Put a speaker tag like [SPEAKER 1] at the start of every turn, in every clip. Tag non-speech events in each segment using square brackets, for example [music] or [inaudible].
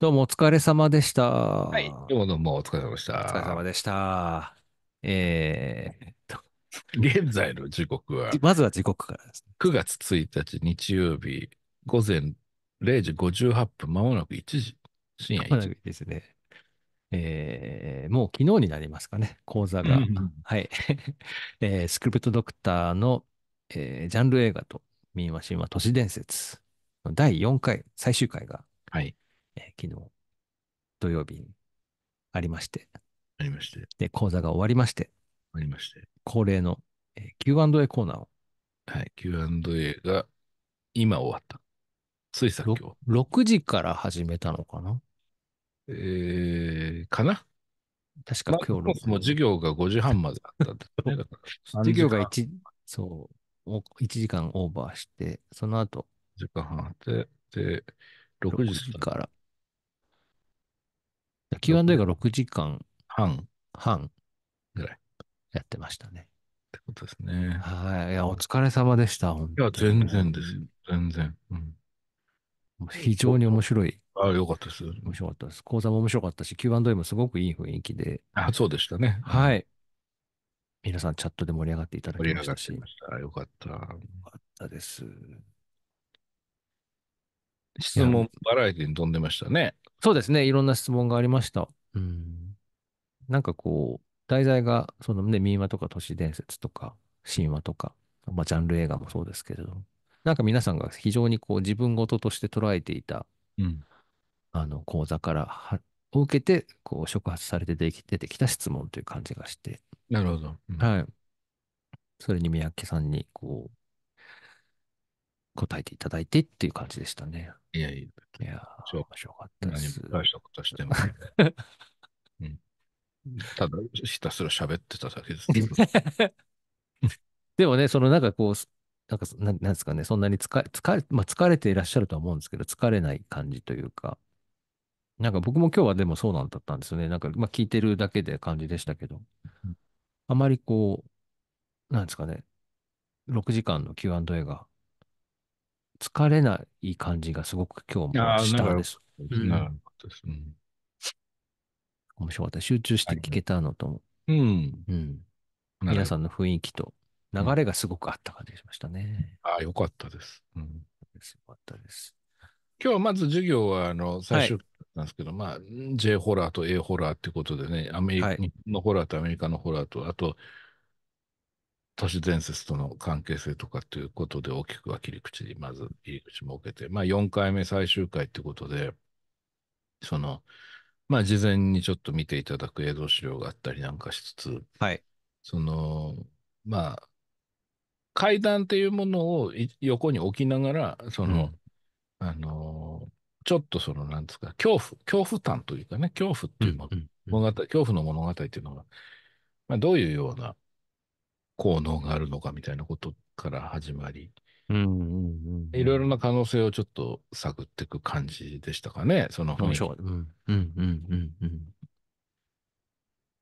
[SPEAKER 1] どうもお疲れ様でした。はい、どうもどうもお疲れ様でした。お疲れ様でした。えーと、現在の時刻はまず
[SPEAKER 2] は時刻からですね。9月1日日曜日午前0時58
[SPEAKER 1] 分、まもなく1時、深夜1時。ですね。えーもう昨日になりますかね、講座が。はい。[laughs] えースクリプトドクターの、えージャンル映画と民話神話都市伝説の第4回、最終回が、はいえ昨日、土曜日にありまして、ありまして、で、講座が終わりまして、ありまして、恒例の、えー、Q&A コーナーを。はい、Q&A が今終わった。ついさっき 6, 6時から始めたのかな
[SPEAKER 2] えー、
[SPEAKER 1] かな確か今日、まあ、もう授
[SPEAKER 2] 業が5時半まで
[SPEAKER 1] あったね、[laughs] 授業が1、そう、1時間オーバーして、その後。時間半あって、で、6時から Q&A が6時間半、半ぐらいやってましたね。ってことですね。はい。いや、お疲れ様でした。いや、全然です全然。うん、非常に面白い。
[SPEAKER 2] あよかったです。
[SPEAKER 1] 面白かったです。講座も面白かったし、Q&A もすごくいい雰囲気で。あそうでしたね。はい。皆さん、チャットで盛り上がっていただきましたし。盛り上がってました。よかった。よかったです。質問
[SPEAKER 2] バラエティに飛んでましたね。
[SPEAKER 1] そうですね。いろんな質問がありました。うん。なんかこう、題材が、そのね、民話とか都市伝説とか、神話とか、まあ、ジャンル映画もそうですけれど何なんか皆さんが非常にこう、自分事として捉えていた、うん、あの、講座からは、を受けて、こう、触発されてでき出てきた質問という感じがして、なるほど。うんはい。それに三宅さんに、こう、答えていただいてっていう感じでしたね。いやいや、いやしょ面白かったです。何も大したことしても、うん。
[SPEAKER 2] ただ、ひたすら喋ってただけです。
[SPEAKER 1] [laughs] でもね、そのなんかこう、なんかな、なんですかね、そんなに疲れ、疲れ、まあ、疲れていらっしゃるとは思うんですけど、疲れない感じというか、なんか僕も今日はでもそうなんだったんですよね。なんか、まあ、聞いてるだけで感じでしたけど、うん、あまりこう、なんですかね、6時間の Q&A が疲れない感じがすごく今日もしたんです。なるほどうん。面白かった。集中して聞けたのとも、うん。うん。皆さんの雰囲気と流れがすごくあった感じがしましたね。うん、ああ、よかったです。うん。よかったです。今日はまず授業
[SPEAKER 2] は、あの、最初なんですけど、はい、まあ、J ホラーと A ホラーってことでね、アメリカのホラーとアメリカのホラーと、あと、都市伝説との関係性とかということで大きくは切り口にまず入り口設けて、まあ、4回目最終回ということでそのまあ事前にちょっと見ていただく映像資料があったりなんかしつつ、はい、そのまあ階段っていうものを横に置きながらその、うん、あのちょっとそのなんですか恐怖恐怖感というかね恐怖っていうもの、うんうんうん、物語恐怖の物語っていうのが、まあ、どういうような効能があるのかみたいなことから始まり、いろいろな可能性をちょっと探っていく感じでしたかね、その雰囲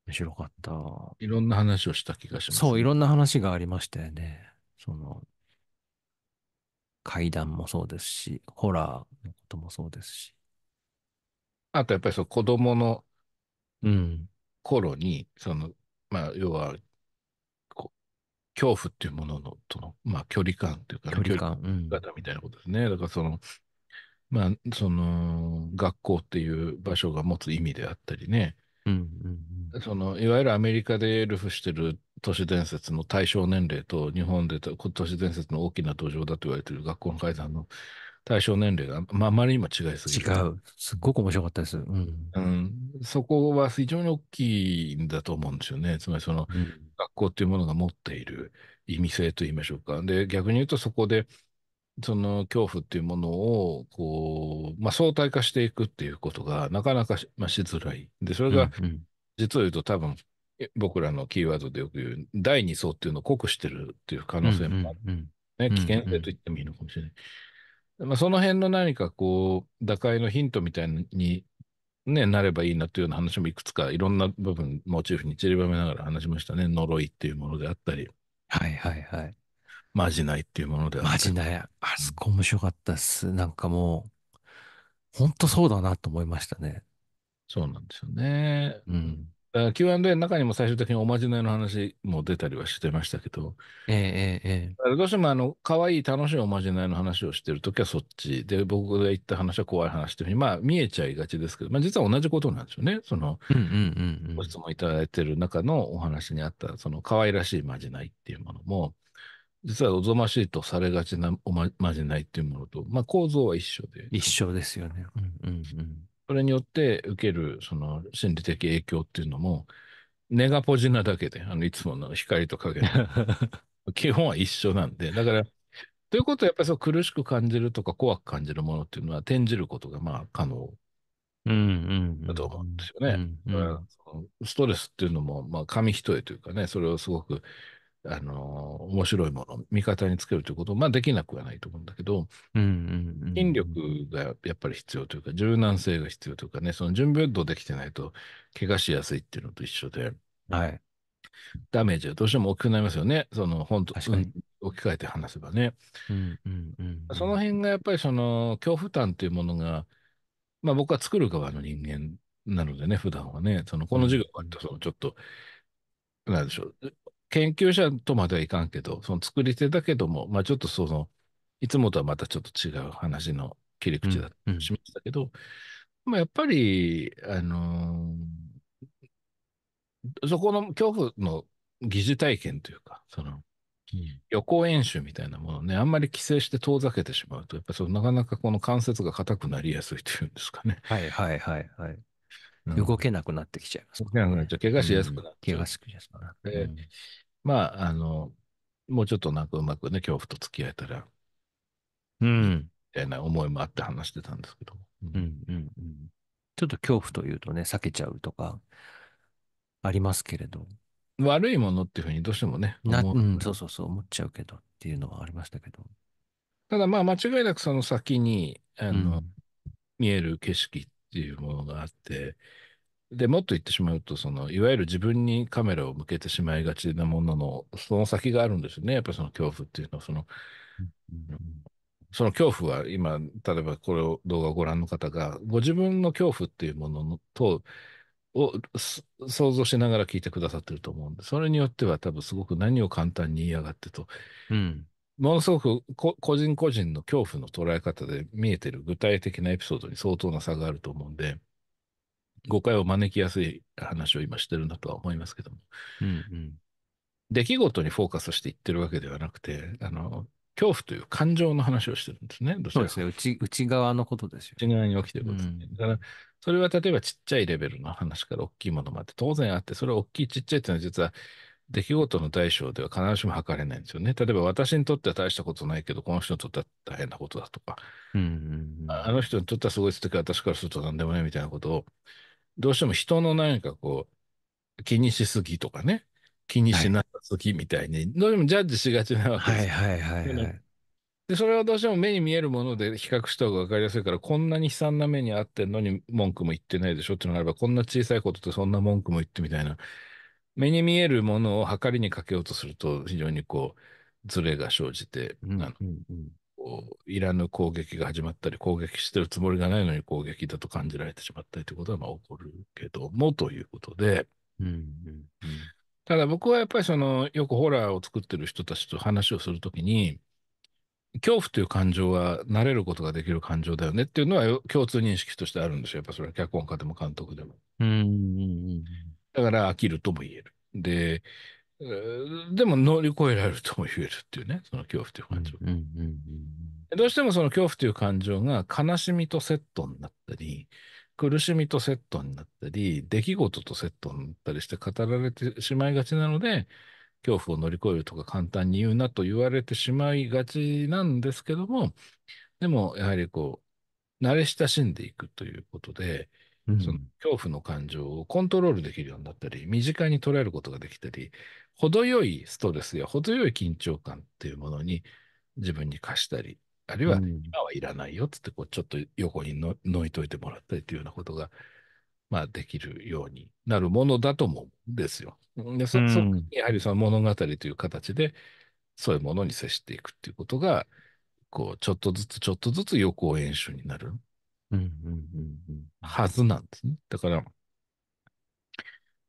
[SPEAKER 1] 面白かった。いろんな話をした気がします、ね、そう、いろんな話がありましたよね。その、怪談もそうですし、ホラーのこともそうですし。
[SPEAKER 2] あとやっぱりそう子供の頃に、うん、その、まあ、要は恐怖っていうもののとの、まあ、距離感というか、距離感方みたいなことですね。うん、だからその、まあ、その、学校っていう場所が持つ意味であったりね、うんうんそのいわゆるアメリカでエルフしてる都市伝説の対象年齢と日本で都市伝説の大きな土壌だと言われてる学校の階段の対象年齢が、まあ、あまりにも違いすぎ
[SPEAKER 1] る。違う。すっごく面白かったです。うん。
[SPEAKER 2] うん、そこは非常に大きいんだと思うんですよね。つまりその、うん、学校ていうものが持っている意味性といいましょうか。で、逆に言うとそこで、その恐怖っていうものを、こう、まあ、相対化していくっていうことが、なかなかし,、まあ、しづらい。で、それが、実を言うと多分、僕らのキーワードでよく言う、第2層っていうのを濃くしてるっていう可能性もある。ね、危険性と言ってもいいのかもしれない。まあ、その辺の何かこう、打開のヒントみたいにね、なればいいなというような話もいくつかいろんな部分モチーフに散りばめながら話しましたね呪いっていうものであったりはいはいはいまじ
[SPEAKER 1] ないっていうものであったりまじないあそこ面白かったっすなんかもう本当そうだなと思いましたねそうなんですよ
[SPEAKER 2] ねうん Q&A の中にも最終的におまじないの話も出たりはしてましたけど、ええええどうしてもあの、可愛い楽しいおまじないの話をしてるときはそっちで、僕が言った話は怖い話というふうに、まあ見えちゃいがちですけど、まあ実は同じことなんですよね。その、ご質問いただいてる中のお話にあった、その可愛らしいまじないっていうものも、実はおぞましいとされがちなおままじないっていうものと、まあ構造は一緒で。一緒ですよね。うんうんうん。それによって受けるその心理的影響っていうのも、ネガポジなだけで、あのいつもの光と影 [laughs] 基本は一緒なんで、だから、ということはやっぱりそう苦しく感じるとか怖く感じるものっていうのは転じることがまあ可能だと思うんですよね。ストレスっていうのも、まあ、紙一重というかね、それをすごくあの、面白いもの、味方につけるということまあ、できなくはないと思うんだけど、うんうんうん、筋力がやっぱり必要というか、柔軟性が必要というかね、その準備運動できてないと、怪我しやすいっていうのと一緒で、はい。ダメージがどうしても大きくなりますよね。その、本当、に置き換えて話せばね。うんうんうん、その辺がやっぱりその、恐怖感というものが、まあ僕は作る側の人間なのでね、普段はね、その、この授業は割とその、ちょっと、なんでしょう、研究者とまではいかんけど、その作り手だけども、まあちょっとその、いつもとはまたちょっと違う話の切り口だったしましたけど、うんうん、まあやっぱり、あのー、そこの恐怖の疑似体験というか、その、予行演習みたいなものね、あんまり規制して遠ざけてしまうと、やっぱそなかなかこの関節が硬くなりやすいと
[SPEAKER 1] いうんですかね。はいはいはいはい。うん、動けなくなってきちゃいます、ね、動けなくなっちゃう。怪我しやすくなっちゃう。うん、怪我しやすくなって。まあ、あの、もうちょっとなんかうまくね、恐
[SPEAKER 2] 怖と付き合えたら、うん。みたいな思いもあって話してたんですけど。
[SPEAKER 1] うん、うん、うん、ちょっと恐怖というとね、避けちゃうとか、ありますけれど。
[SPEAKER 2] 悪いものっていうふうにどうしてもね、なうん、そうそうそう、思っちゃうけどっていうのはありましたけど。ただまあ間違いなくその先に、あの、うん、見える景色っていうものがあって、で、もっと言ってしまうと、その、いわゆる自分にカメラを向けてしまいがちなものの、その先があるんですよね。やっぱその恐怖っていうのは、その、その恐怖は今、例えばこれを動画をご覧の方が、ご自分の恐怖っていうもののと、を想像しながら聞いてくださってると思うんで、それによっては多分すごく何を簡単に言いやがってと、うん、ものすごく個人個人の恐怖の捉え方で見えてる具体的なエピソードに相当な差があると思うんで、誤解を招きやすい話を今してるんだとは思いますけども、うんうん、出来事にフォーカスしていってるわけではなくて、あの、恐怖という感情の話をしてるんですね。そうですね内。内側のことですよ、内側に起きてることですね。うん、だから、それは例えばちっちゃいレベルの話から大きいものまで当然あって、それは大きいちっちゃいっていうのは実は出来事の大小では必ずしも測れないんですよね。例えば私にとっては大したことないけど、この人にとっては大変なことだとか、うんうんうん、あの人にとってはすごいって私からすると何でもねみたいなことをどうしても人の何かこう、気にしすぎとかね、気にしなさすぎみたいに、はい、どうしてもジャッジしがちなわけです。はいはいはい、はい、で、それはどうしても目に見えるもので比較した方が分かりやすいから、こんなに悲惨な目に遭ってんのに文句も言ってないでしょっていうのがあれば、こんな小さいことってそんな文句も言ってみたいな。目に見えるものをはかりにかけようとすると、非常にこう、ズレが生じて、うんうんうん、いらぬ攻撃が始まったり、攻撃してるつもりがないのに攻撃だと感じられてしまったりということはまあ起こるけどもということで、うんただ僕はやっぱりそのよくホラーを作ってる人たちと話をするときに恐怖という感情は慣れることができる感情だよねっていうのは共通認識としてあるんですよ。やっぱそれは脚本家でも監督でも。
[SPEAKER 3] うん
[SPEAKER 2] だから飽きるとも言える。で、でも乗り越えられるとも言えるっていうね、[laughs] その恐怖という感情。がどうしてもその恐怖という感情が悲しみとセットになったり、苦しみとセットになったり、出来事とセットになったりして語られてしまいがちなので、恐怖を乗り越えるとか簡単に言うなと言われてしまいがちなんですけども、でもやはりこう、慣れ親しんでいくということで、その恐怖の感情をコントロールできるようになったり、身近に捉えることができたり、程よいストレスや程よい緊張感っていうものに自分に貸したり、あるいは今はいらないよっつってこうちょっと横にののいといてもらったりというようなことが、まあ、できるようになるものだと思うんですよ。でそそやはりその物語という形でそういうものに接していくっていうことがこうちょっとずつちょっとずつ予行演習になるはずなんですね。だから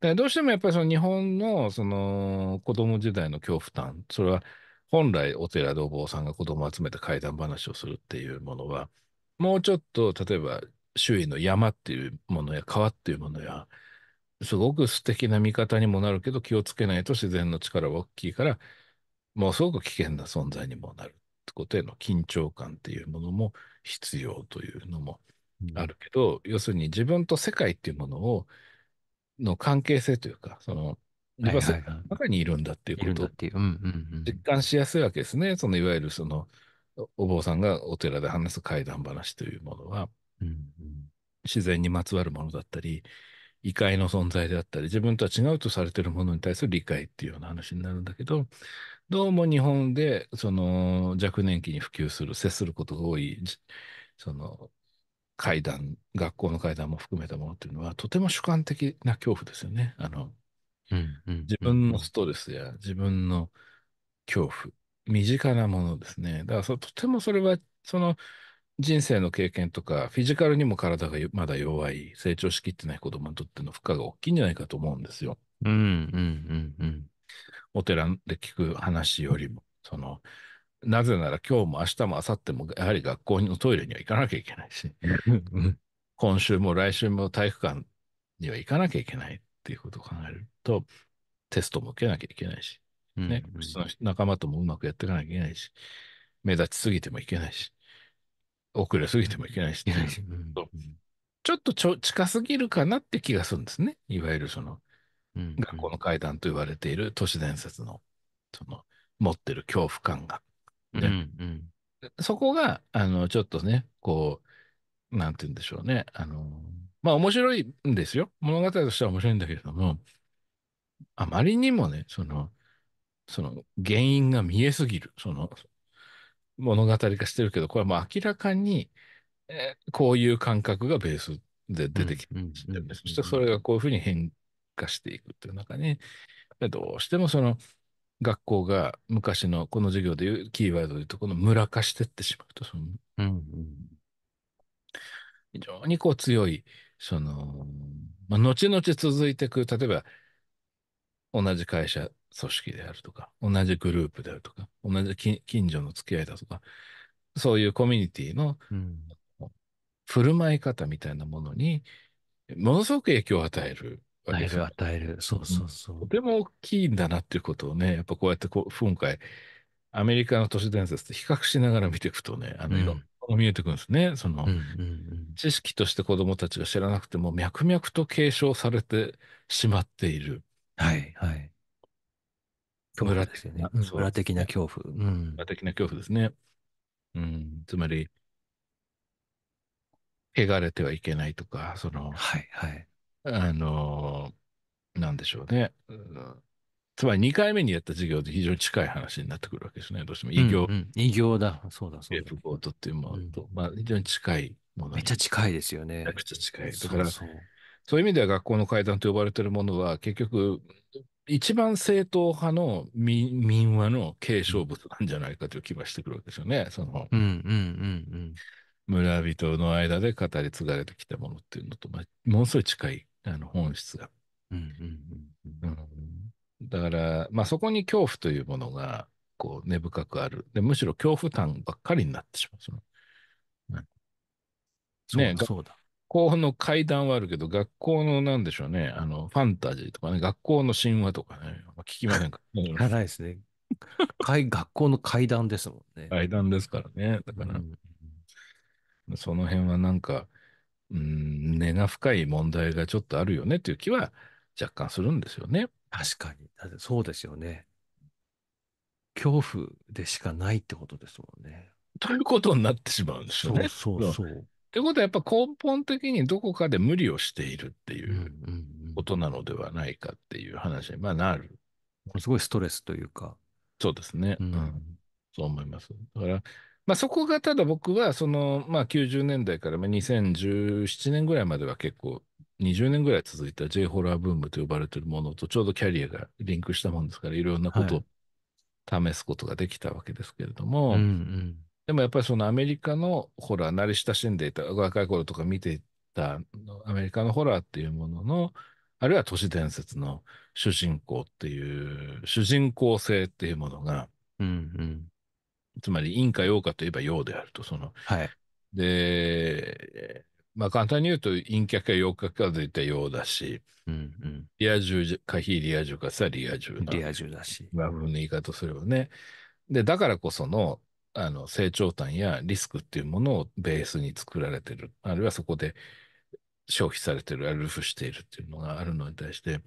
[SPEAKER 2] らどうしてもやっぱりその日本のその子供時代の恐怖感、それは本来お寺でお坊さんが子供を集めて怪談話をするっていうものは、もうちょっと例えば周囲の山っていうものや川っていうものや、すごく素敵な見方にもなるけど気をつけないと自然の力は大きいから、もうすごく危険な存在にもなるってことへの緊張感っていうものも必要というのもあるけど、うん、要するに自分と世界っていうものをの関係性というか、その、リバースの中にいるんだっていうこと実感しやすいわけですね。そのいわゆるその、お坊さんがお寺で話す怪談話というものは、うんうん、自然にまつわるものだったり、異界の存在であったり、自分とは違うとされてるものに対する理解っていうような話になるんだけど、どうも日本で、その若年期に普及する、接することが多い、その階段、学校の階段も含めたものっていうのは、とても主観的な恐怖ですよね。あの、うんうん、自分のストレスや自分の恐怖、身近なものですね。だからとてもそれは、その人生の経験とか、フィジカルにも体がまだ弱い、成長しきってない子供にとっての負荷が大きいんじゃないかと思うんですよ。うんうんうんうん。お寺で聞く話よりも、その、なぜなら今日も明日も明後日もやはり学校のトイレには行かなきゃいけないし、[laughs] 今週も来週も体育館には行かなきゃいけないっていうことを考えると、テストも受けなきゃいけないし、ね、うんうん、の仲間ともうまくやっていかなきゃいけないし、目立ちすぎてもいけないし、遅れすぎてもいけないし、ちょっとちょ近すぎるかなって気がするんですね。いわゆるその、学校の階段と言われている都市伝説の、その、持ってる恐怖感が。ね。うんうん、そこが、あの、ちょっとね、こう、なんて言うんでしょうね。あの、まあ面白いんですよ。物語としては面白いんだけれども、あまりにもね、その、その原因が見えすぎる。その、物語化してるけど、これはもう明らかに、えー、こういう感覚がベースで出てきてるんです、うんうんそしてそれがこういうふうに変化していくっていう中に、どうしてもその、学校が昔のこの授業でいうキーワードでいうとこの村化してってしまうとその、うんうん、非常にこう強いその、まあ、後々続いていく例えば同じ会社組織であるとか同じグループであるとか同じ近所の付き合いだとかそういうコミュニティの、うん、振る舞い方みたいなものにものすごく影響を与える与える、与える。そうそうそう。とても大きいんだなっていうことをね、やっぱこうやってこう今回、アメリカの都市伝説と比較しながら見ていくとね、あの、いろんなも見えてくるんですね。うん、その、うんうん、知識として子供たちが知らなくても、脈々と継承されてしまっている。は
[SPEAKER 1] い、はい。村ですよね。村的な恐怖。う村
[SPEAKER 2] 的な恐怖ですね。うん、つまり、汚れてはいけないとか、その、はい、はい。あのー、なんでしょうね。うん、つまり2回目にやった授業と非常に近い話になってくるわけですね。どうしても異業。うんうん、異業だ。そうだ、そうだ、ね。ーボートっていうものと、うん、まあ非常に近いもの。めっちゃ近いですよね。めちゃくちゃ近い。だから、そうそういう意味では学校の階段と呼ばれてるものは、結局、一番正統派の民話の継承物なんじゃないかという気はしてくるわけですよね。その、うんうんうんうん、村人の間で語り継がれてきたものっていうのと、まあ、ものすごい近いあの本質が。だから、まあ、そこに恐怖というものがこう根深くあるで。むしろ恐怖感ばっかりになってしまう。ね、そうだ学校の階段はあるけど、学校のなんでしょうね、あのファンタジーとかね、学校の神話とかね、聞きませんか、い [laughs] ないですね。学校の階段ですもんね。階段ですからね。だから、うん、その辺はなんか、うん、根が深い問題がちょっとあるよねっていう気は若干するんですよね。
[SPEAKER 1] 確かに。そうですよね。恐怖でしかないってことですもんね。ということになってしまうんでょうね。そうそうそう。っ
[SPEAKER 2] てことはやっぱ根本的にどこかで無理をしているっていうことなのではないかっていう話になる。これすごいストレスというか。そうですね。うん、うん、そう思います。だからまあ、そこがただ僕はその、まあ、90年代から2017年ぐらいまでは結構20年ぐらい続いた J ホラーブームと呼ばれてるものとちょうどキャリアがリンクしたもんですからいろんなことを試すことができたわけですけれども、はいうんうん、でもやっぱりそのアメリカのホラー慣れ親しんでいた若い頃とか見ていたアメリカのホラーっていうもののあるいは都市伝説の主人公っていう主人公性っていうものが、うんうんつまり陰か陽かといえば陽であると、その、はい、で、まあ簡単に言うと陰キャか陽キャか絶対陽だし、うんうん、リア充か非リア充かさリア充リア充だし。和風の言い方すればね。で、だからこその、あの、成長端やリスクっていうものをベースに作られてる。あるいはそこで消費されてる、アルフしているっていうのがあるのに対して、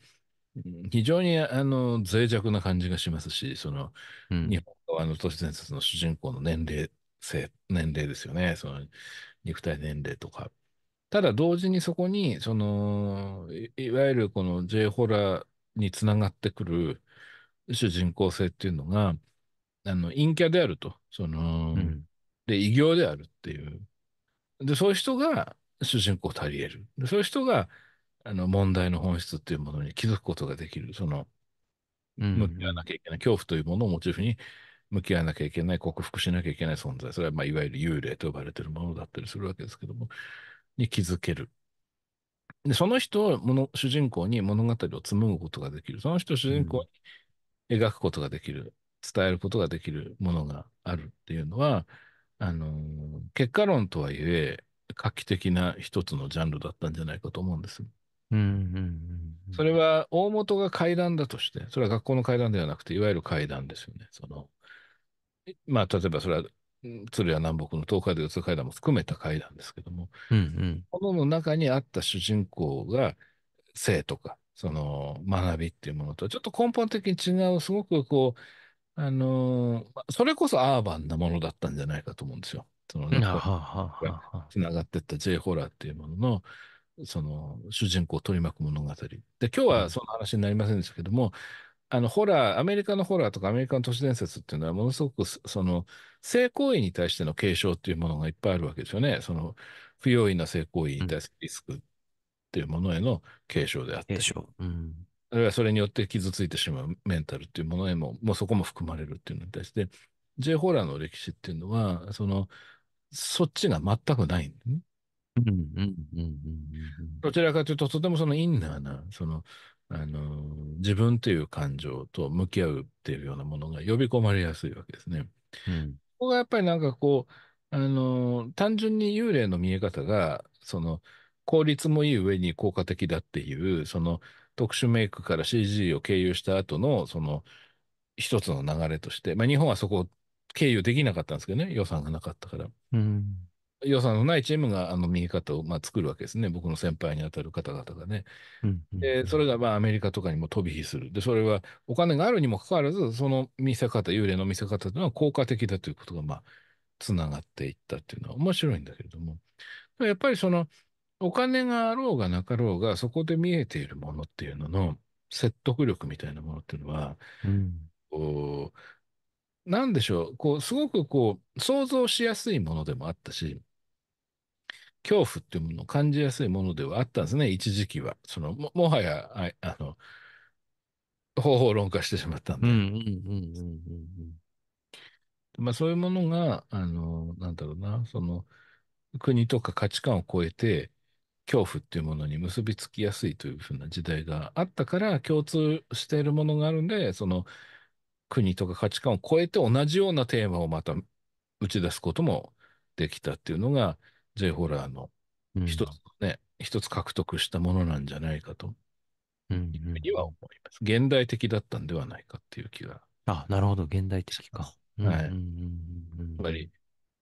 [SPEAKER 2] 非常にあの脆弱な感じがしますし、その、うん、日本あの、都市伝説の主人公の年齢性、年齢ですよね。その、肉体年齢とか。ただ同時にそこに、その、いわゆるこの J ホラーにつながってくる主人公性っていうのが、あの、陰キャであると。その、うん、で、異形であるっていう。で、そういう人が主人公足り得る。で、そういう人が、あの、問題の本質っていうものに気づくことができる。その、向き合わなきゃいけない恐怖というものをモチーフに向き合わなきゃいけない、克服しなきゃいけない存在、それはまあいわゆる幽霊と呼ばれているものだったりするわけですけども、に気づける。で、その人をもの主人公に物語を紡ぐことができる。その人を主人公に描くことができる。伝えることができるものがあるっていうのは、あの結果論とはいえ、画期的な一つのジャンルだったんじゃないかと思うんです。うんそれは大元が階段だとして、それは学校の階段ではなくて、いわゆる階段ですよね。そのまあ、例えばそれは鶴屋南北の東海道四つ階段も含めた階段ですけども、うんうん、この中にあった主人公が生とかその学びっていうものとはちょっと根本的に違うすごくこうあのー、それこそアーバンなものだったんじゃないかと思うんですよ。そのね、つながってった J ホラーっていうものの、その主人公を取り巻く物語。で、今日はその話になりませんでしたけども、あの、ホラー、アメリカのホラーとかアメリカの都市伝説っていうのは、ものすごく、その、性行為に対しての継承っていうものがいっぱいあるわけですよね。その、不用意な性行為に対するリスクっていうものへの継承であって。しょうん。あるいはそれによって傷ついてしまうメンタルっていうものへも、もうそこも含まれるっていうのに対して、J ホラーの歴史っていうのは、その、そっちが全くないんだね。どちらかというと、とてもそのインナーな、そのあの、自分という感情と向き合うっていうようなものが呼び込まれやすいわけですね。うん、ここがやっぱりなんかこう、あの、単純に幽霊の見え方が、その、効率もいい上に効果的だっていう、その特殊メイクから CG を経由した後の、その、一つの流れとして、まあ日本はそこを経由できなかったんですけどね、予算がなかったから。うん予算のないチームがあの右肩をまあ作るわけですね。僕の先輩に当たる方々がね。うんで、それがまあアメリカとかにも飛び火する。で、それはお金があるにもかかわらず、その見せ方、幽霊の見せ方というのは効果的だということが、まあ、つながっていったっていうのは面白いんだけれども。やっぱりその、お金があろうがなかろうが、そこで見えているものっていうのの説得力みたいなものっていうのは、うん、なんでしょう、こう、すごくこう、想像しやすいものでもあったし、恐怖っていうものを感じやすいものではあったんですね、一時期は。そのももはやあ、あの、方法論化してしまったんで。うんうんうんまあ、そういうものが、あの、なんだろうな、その、国とか価値観を超えて、恐怖っていうものに結びつきやすいというふうな時代があったから、共通しているものがあるんで、その、国とか価値観を超えて同じようなテーマをまた打ち出すこともできたっていうのが J ホラーの一つね、うん、一つ獲得したものなんじゃないかと、うんうん、には思います。現代的だったんではないかっていう気が。
[SPEAKER 1] あ、なるほど、現
[SPEAKER 2] 代的か。は
[SPEAKER 1] い。やっぱり、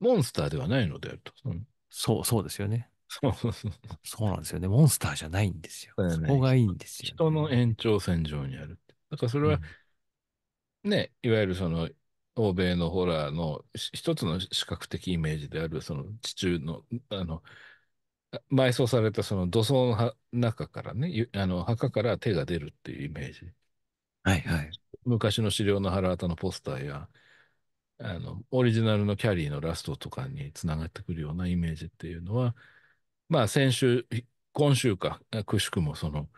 [SPEAKER 1] モンスターではないのであると。うん、そう、そうですよね。そうそうそう。そうなんですよね。モンスターじゃないんですよ。そこがいいんですよ、ね、人の延長線上にある。
[SPEAKER 2] だからそれは、ね、いわゆるその欧米のホラーの一つの視覚的イメージであるその地中のあの埋葬されたその土葬の中からねあの墓から手が出るっていうイメージ、はいはい、昔の資料の腹渡のポスターやあのオリジナルのキャリーのラストとかにつながってくるようなイメージっていうのはまあ先週今週かくしくもその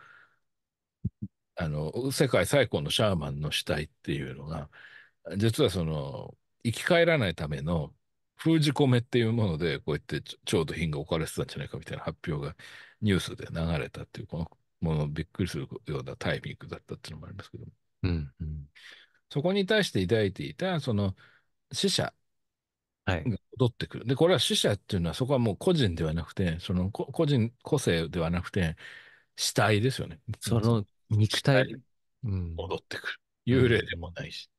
[SPEAKER 2] あの世界最古のシャーマンの死体っていうのが実はその生き返らないための封じ込めっていうものでこうやって腸度品が置かれてたんじゃないかみたいな発表がニュースで流れたっていうこのものびっくりするようなタイミングだったっていうのもありますけども、
[SPEAKER 3] うんうん、
[SPEAKER 2] そこに対して抱いていたその死者が戻ってくる、はい、でこれは死者っていうのはそこはもう個人ではなくてその個人個性ではなくて死体ですよね。その
[SPEAKER 1] 肉体、
[SPEAKER 2] うん、戻ってくる。幽霊でもないし。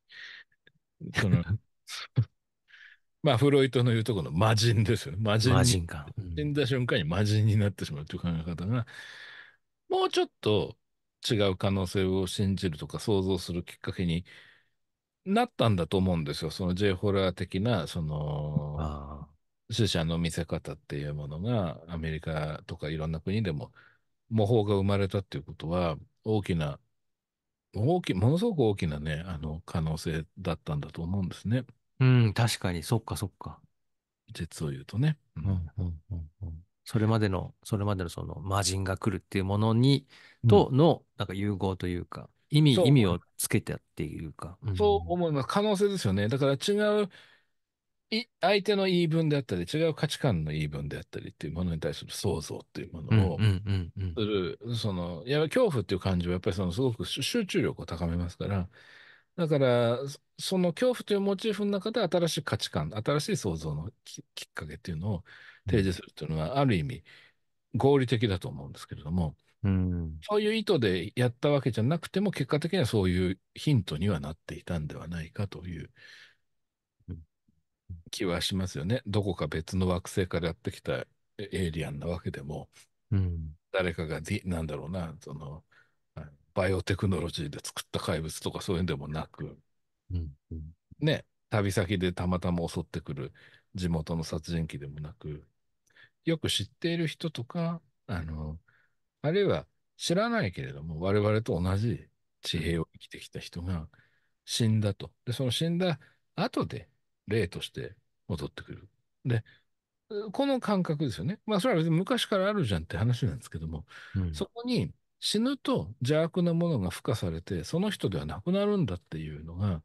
[SPEAKER 2] その [laughs] まあ、フロイトの言うとこの魔人ですよね。魔人。魔人か、死んだ瞬間に魔人になってしまうという考え方が、もうちょっと違う可能性を信じるとか想像するきっかけになったんだと思うんですよ。その J ホラー的な、その、死者の見せ方っていうものがアメリカとかいろんな国でも模倣が生まれたっていうことは、大きな、大き、ものすごく大きなね、あの、可能性だったんだと思うんですね。
[SPEAKER 1] うん、確かに、そっかそっか。実を言うとね。うん、それまでの、それまでのその魔人が来るっていうものに、との、なんか融合というか、意味、意味をつけてっていうか。
[SPEAKER 2] そう思います。可能性ですよね。だから違うい相手の言い分であったり、違う価値観の言い分であったりっていうものに対する想像っていうものをする、その、いや、恐怖っていう感じはやっぱりそのすごく集中力を高めますから、だから、その恐怖というモチーフの中で新しい価値観、新しい想像のきっかけっていうのを提示するっていうのは、ある意味合理的だと思うんですけれども、うん、そういう意図でやったわけじゃなくても、結果的にはそういうヒントにはなっていたんではないかという気はしますよね。どこか別の惑星からやってきたエイリアンなわけでも、うん、誰かが、なんだろうな、その、バイオテクノロジーで作った怪物とかそういうんでもなく、うんうん、ね、旅先でたまたま襲ってくる地元の殺人鬼でもなく、よく知っている人とか、あの、あるいは知らないけれども、我々と同じ地平を生きてきた人が死んだと。で、その死んだ後で例として戻ってくる。で、この感覚ですよね。まあ、それは昔からあるじゃんって話なんですけども、うん、そこに死ぬと邪悪なものが付加されて、その人ではなくなるんだっていうのが、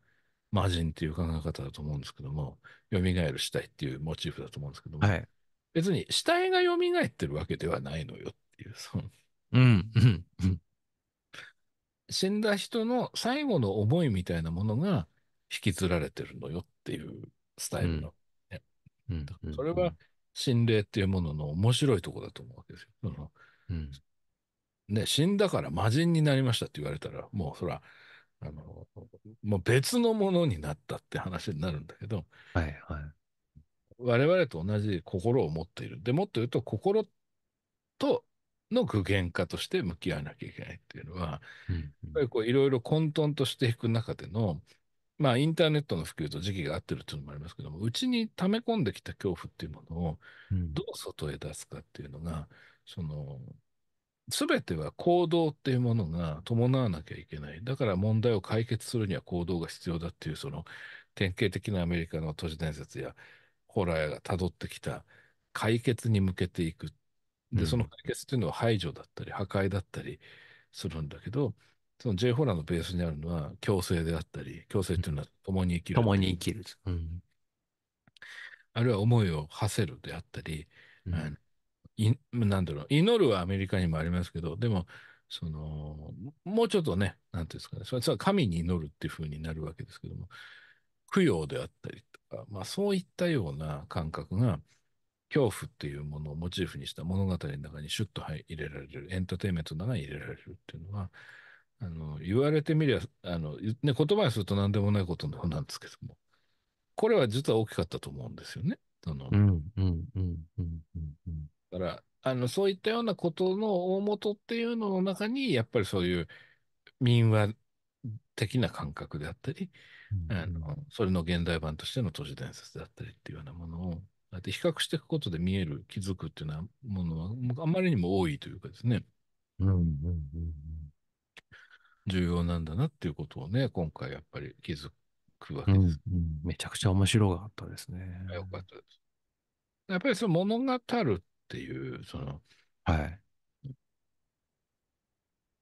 [SPEAKER 2] 魔人っていう考え方だと思うんですけども、蘇る死体っていうモチーフだと思うんですけども、はい、別に死体が蘇ってるわけではないのよっていう、その、
[SPEAKER 3] うん、うん、
[SPEAKER 2] 死んだ人の最後の思いみたいなものが引きずられてるのよっっていうスタイルの、ね、うん、それは心霊っていうものの面白いとこだと思うわけですよ。そのうんね、死んだから魔人になりましたって言われたら、もうそら、あの、もう別のものになったって話になるんだけど、はいはい。我々と同じ心を持っている。で、もっと言うと、心との具現化として向き合わなきゃいけないっていうのは、うんうん、やっぱりこう、いろいろ混沌としていく中での、まあ、インターネットの普及と時期が合ってるっていうのもありますけども、うちに溜め込んできた恐怖っていうものを、どう外へ出すかっていうのが、うん、その、すべては行動っていうものが伴わなきゃいけない。だから問題を解決するには行動が必要だっていう、その、典型的なアメリカの都市伝説やホラーが辿ってきた解決に向けていく。で、その解決っていうのは排除だったり、破壊だったりするんだけど、うんその J ホラーのベースにあるのは、共生であったり、共生っていうのは共に生きる。共に生きる。うん。あるいは思いを馳せるであったり、うん、いなんだろう、祈るはアメリカにもありますけど、でも、その、もうちょっとね、なんていうんですかね、それは神に祈るっていうふうになるわけですけども、供養であったりとか、まあそういったような感覚が、恐怖っていうものをモチーフにした物語の中にシュッと入れられる、エンターテインメントの中に入れられるっていうのは、あの、言われてみりゃ、あの、ね、言葉にすると何でもないことのなんですけども、これは実は大きかったと思うんですよね。その、うん、うん、うん、うん、うん。だから、あの、そういったようなことの大元っていうのの中に、やっぱりそういう民話的な感覚であったり、あの、それの現代版としての都市伝説であったりっていうようなものを、あって比較していくことで見える、気づくっていうようなものは、あまりにも多いというかですね。うん、うん、うん。重要なんだなっていうことをね、今回やっ
[SPEAKER 1] ぱり気づくわけです。うんうん、めちゃくちゃ面白かったですね。よかったです。
[SPEAKER 2] やっぱりその物語っていう、その、はい。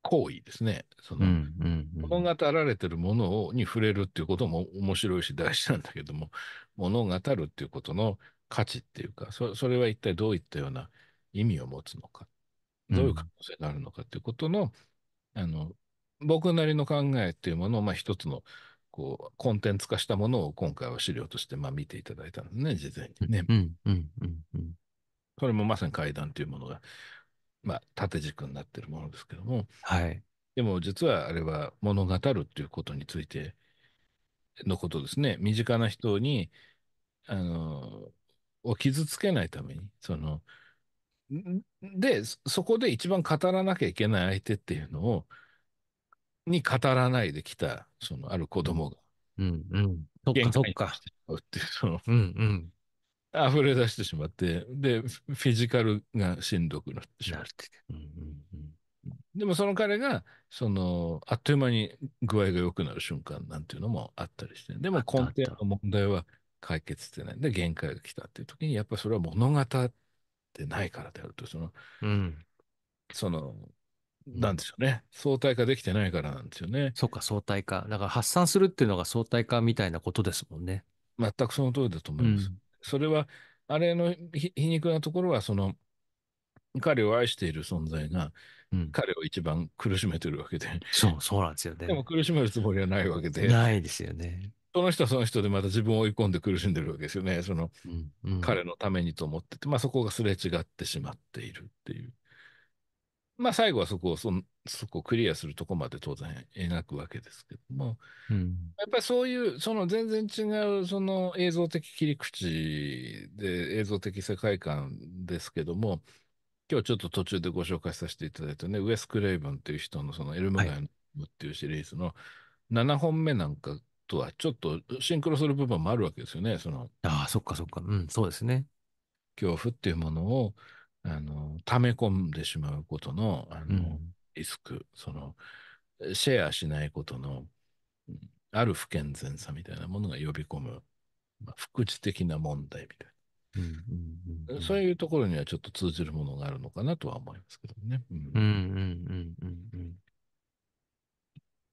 [SPEAKER 2] 行為ですね。その、うんうんうん、物語られてるものをに触れるっていうことも面白いし大事なんだけども、物語るっていうことの価値っていうか、それは一体どういったような意味を持つのか、どういう可能性があるのかっていうことの、うん、あの、僕なりの考えっていうものを、まあ、一つの、こう、コンテンツ化したものを今回は資料として、まあ、見ていただいたんですね、事前にね。うんうんうんそれもまさに階段というものが、まあ、縦軸になってるものですけども。はい。でも、実はあれは物語るっていうことについてのことですね。身近な人に、あの、を傷つけないために、その、で、そこで一番語らなきゃいけない相手っていうのを、に語らないできた、そのある子供が。うんうん。そっかそっか。っていう、その、うんうん。溢れ出してしまって、で、フィジカルがしんどくなってしまって。うんうんうん、でもその彼が、その、あっという間に具合が良くなる瞬間なんていうのもあったりして、でも根底の問題は解決してない。で、限界が来たっていう時に、やっぱそれは物語ってないからであると、その、うん、
[SPEAKER 1] その、なんですよね。相対化できてないからなんですよね。そっか、相対化。だから発散するっていうのが相対化みたいなことですもんね。全くその通りだと思います。うん、
[SPEAKER 2] それは、あれの皮肉なところは、その、彼を愛している存在が、彼を一番苦しめてるわけで、うん。そう、そうなんですよね。でも苦しめるつもりはないわけで。ない
[SPEAKER 1] ですよね。
[SPEAKER 2] その人はその人でまた自分を追い込んで苦しんでるわけですよね。その、うんうん、彼のためにと思ってて、まあそこがすれ違ってしまっているっていう。まあ、最後はそこをそそこをクリアするとこまで当然描くわけですけども、うん、やっぱりそういうその全然違うその映像的切り口で映像的世界観ですけども今日ちょっと途中でご紹介させていただいたねウエス・クレイブンっていう人のその「エルムガイムっていうシリーズの7本目なんかとはちょっとシンクロする部分もあるわけですよね。そのああそっかそっかうんそうですね。恐怖っていうものをあの、溜め込んでしまうことの、あの、リスク、うん、その、シェアしないことの、ある不健全さみたいなものが呼び込む、まあ、副次的な問題みたいな。そういうところにはちょっと通じるものがあるのかなとは思いますけ
[SPEAKER 1] どね。うんうんうんうんうん。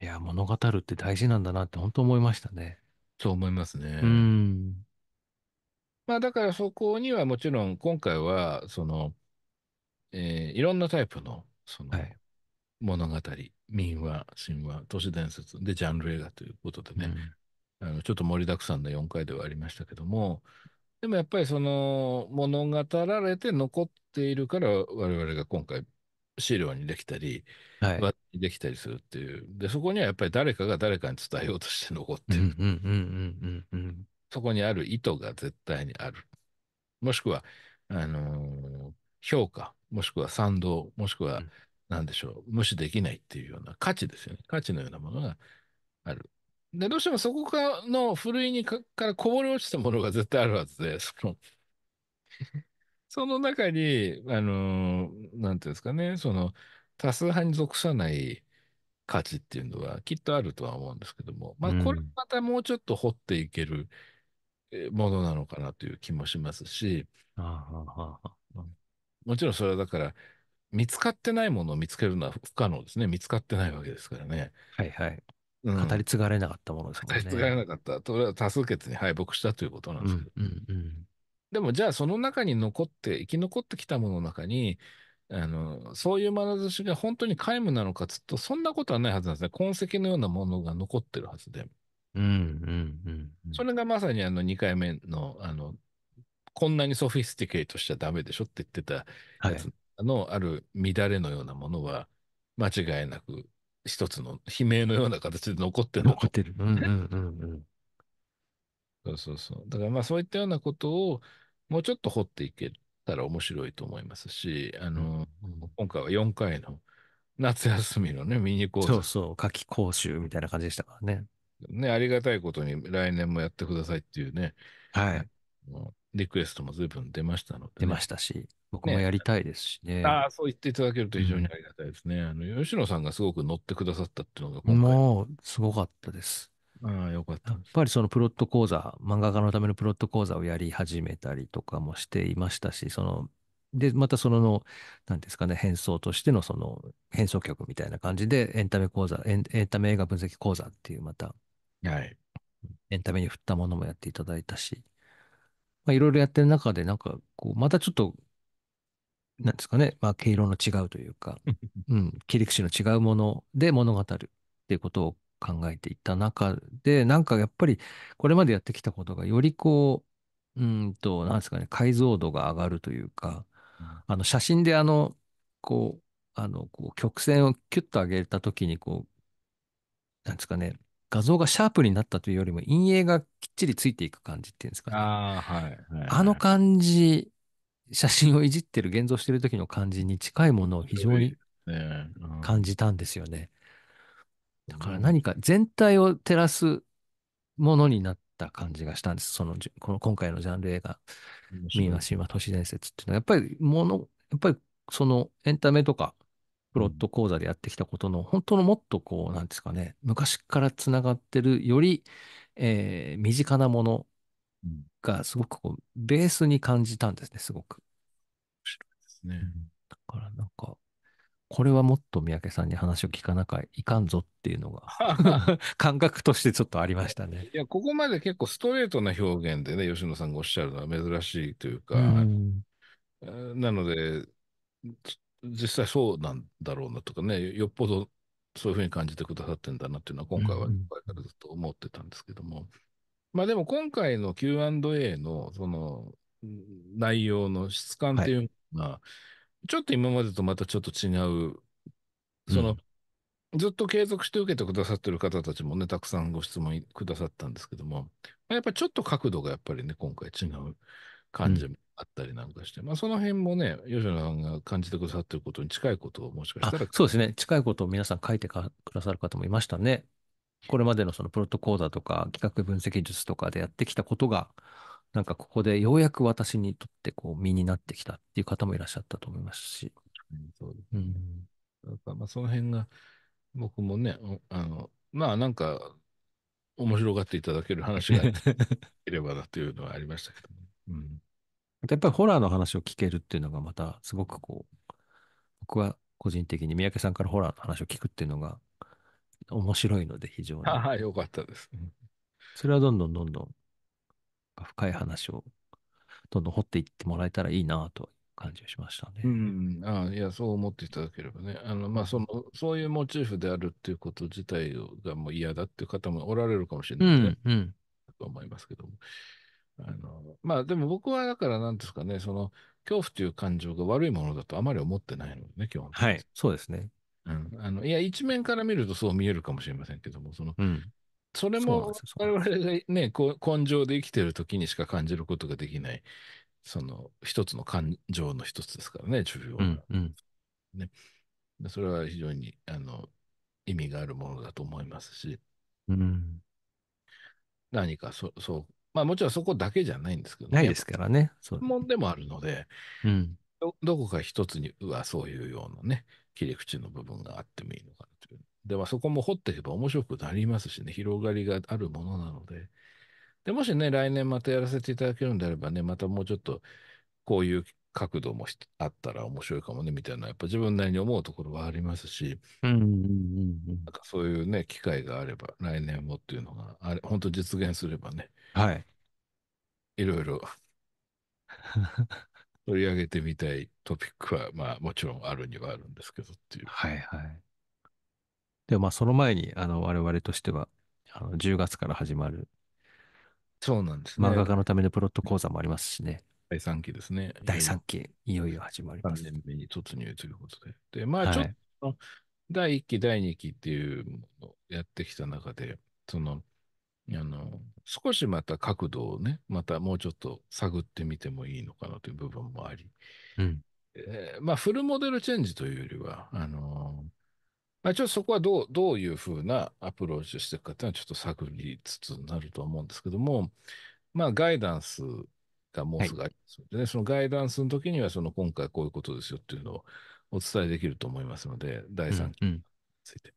[SPEAKER 1] いや、物語るって大事なんだなって本当思いましたね。そう思いますね。うん。
[SPEAKER 2] まあだからそこにはもちろん今回は、その、えー、いろんなタイプの、その、はい、物語、民話、神話、都市伝説、で、ジャンル映画ということでね、うん、あのちょっと盛りだくさんの4回ではありましたけども、でもやっぱりその物語られて残っているから我々が今回資料にできたり、はい、できたりするっていう。で、そこにはやっぱり誰かが誰かに伝えようとして残ってる。そこにある意図が絶対にある。もしくは、あのー、評価、もしくは賛同、もしくは何でしょう、無視できないっていうような価値ですよね。価値のようなものがある。で、どうしてもそこからのふるいにかからこぼれ落ちたものが絶対あるはずで、そのその中に、あのー、なんていうんですかね、その多数派に属さない価値っていうのはきっとあるとは思うんですけども、まあ、これまたもうちょっと掘っていけるものなのかなという気もしますし、うん、もちろんそれはだから、見つかってないものを見つけるのは不可能ですね。見つかってないわけですからね。はいはい。うん、
[SPEAKER 1] 語り継がれなかったものですね。語り継がれ
[SPEAKER 2] なかった。それは多数決に敗北したということなんで
[SPEAKER 1] すけど。うんうんうん、
[SPEAKER 2] でもじゃあその中に残って、生き残ってきたものの中に、あの、そういう眼差しが本当に皆無なのかつっと、そんなことはないはずなんですね。痕跡のようなものが残ってるはずで。うんうんうん、うん、それがまさにあの2回目のあのこんなにソフィスティケイトしちゃダメでしょって言ってたやつのある乱れのようなものは、間違いなく一つの悲鳴のような形で残ってる。残ってる。うんうんうんうん。[laughs] そうそうそう。だからまあそういったようなことをもうちょっと掘っていけたら面白いと思いますし、あの、うん、今回は4回の夏休みのね、ミニ講習。そうそう、
[SPEAKER 1] 夏季講習みたいな感じでしたからね。
[SPEAKER 2] ね、ありがたいことに来年もやってくださいっていうね。はい。リクエストも随分出ましたので、ね、出ましたし、僕もやりたいですしね。ねああ、そう言っていただけると非常にありがたいですね、うん、あの。吉野さんがすごく乗ってくださったっていうのが
[SPEAKER 1] 今回。もう、すごかったです。ああ、よかったやっぱりそのプロット講座、漫画家のためのプロット講座をやり始めたりとかもしていましたし、その、で、またその、何ですかね、変装としてのその、変装曲みたいな感じで、エンタメ講座エン、エンタメ映画分析講座っていう、また、はい。エンタメに振ったものもやっていただいたし、まあ、いろいろやってる中で、なんか、こう、またちょっと、なんですかね、まあ、毛色の違うというか、うん、切り口の違うもので物語るっていうことを考えていった中で、なんかやっぱり、これまでやってきたことが、よりこう、うんと、なんですかね、解像度が上がるというか、あの、写真であの、こう、あの、こう曲線をキュッと上げたときに、こう、なんですかね、画像がシャープになったというよりも、陰影がきっちりついていく感じっていうんですかね。あ,、はいはいはい、あの感じ、写真をいじってる、現像してる時の感じに近いものを非常に感じたんですよね。だから何か全体を照らすものになった感じがしたんです。その、この今回のジャンル映画、ミー島シマ都市伝説っていうのは、やっぱりもの、やっぱりそのエンタメとかプロット講座でやってきたことの、本当のもっとこう、なんですかね、昔からつながってる、より、えー、身近なものがすごくこう、ベースに感じたんですね、すごく。面白いですね。だからなんか、これはもっと三宅さんに話を聞かなきゃいかんぞっていうのが [laughs] 感覚としてちょっとありましたね。
[SPEAKER 2] いや、ここまで結構ストレートな表現でね、吉野さんがおっしゃるのは珍しいというか、うなので、実際そうなんだろうなとかね、よっぽどそういうふうに感じてくださってんだなっていうのは、今回はずっと思ってたんですけども、うんうん、まあでも今回の Q&A のその内容の質感っていうのが、ちょっと今までとまたちょっと違う、その、うん、ずっと継続して受けてくださってる方たちもね、たくさんご質問くださったんですけども、やっぱちょっと角度がやっぱりね、今回違う感じも
[SPEAKER 1] あったりなんかして、まあ、その辺もね、吉野さんが感じてくださってることに近いことをもしかしたら。そうですね。近いことを皆さん書いてくださる方もいましたね。これまでのそのプロットコーダとか企画分析術とかでやってきたことが、なんかここでようやく私にとってこう身になってきたっていう方もいらっしゃったと思いますし。そうですね。
[SPEAKER 2] ん、かまあその辺が僕もね、あのまあなんか面白がっていただける話がいればなというのはありましたけど、ね、うん
[SPEAKER 1] やっぱりホラーの話を聞けるっていうのがまたすごくこう、僕は個人的に三宅さんからホラーの話を聞くっていうのが面白いので非常に。あ
[SPEAKER 2] あ、よかったです。
[SPEAKER 1] それはどんどんどんどん深い話をどんどん掘っていってもらえたらいいなと感じがしましたね。
[SPEAKER 2] うん、あいや、そう思っていただければね。あの、まあ、その、そういうモチーフであるっていうこと自体がもう嫌だっていう方もおられるかもしれない、ね、うん、うん、と思いますけども。あの、まあでも僕はだからなんですかね、その、恐怖という感情が悪いものだとあまり思ってないの
[SPEAKER 1] ね、今日はい、そうですね。うん、
[SPEAKER 2] あのいや、一面から見るとそう見えるかもしれませんけども、その、うん、それも我々がね、こう根性で生きてる時にしか感じることができない、その一つの感情の一つですからね、重要な、うんうんね。それは非常にあの意味があるものだと思いますし、うん、何かそそうまあもちろんそこだけじゃないんですけど、ね、ないですからね。そうんでもあるので、うん、どどこか一つにはそういうようなね、切り口の部分があってもいいのかなという。では、まあ、そこも掘っていけば面白くなりますしね、広がりがあるものなので。で、もしね、来年またやらせていただけるんであればね、またもうちょっと、こういう角度もあったら面白いかもねみたいな、やっぱ自分なりに思うところはありますし、
[SPEAKER 3] なん
[SPEAKER 2] かそういうね、機会があれば、来年もっていうのが、あれ、本当実現すればね、はい。いろいろ [laughs] 取り上げてみたいトピックは、まあもちろんあるにはあるんですけどっていう。はいはい。
[SPEAKER 1] でもまあその前に、あの、我々としては、あの10月から始まる、
[SPEAKER 2] そうなんですね。漫画家
[SPEAKER 1] のためのプロット講座もありますしね。
[SPEAKER 2] 第3期ですね。第3期、いよいよ始まります。3年目に突入ということで。で、まあちょっと、はい、第1期、第2期っていうものをやってきた中で、その、あの、少しまた角度をね、またもうちょっと探ってみてもいいのかなという部分もあり、うん、えー、まあ、フルモデルチェンジというよりは、あのー、まあ、ちょっとそこはどう、どういうふうなアプローチをしていくかというのはちょっと探りつつになると思うんですけども、まあ、ガイダンスがもうすぐありますので、ねはい、そのガイダンスの時には、その今回こういうことですよっていうのをお伝えできると思いますので、第3期について。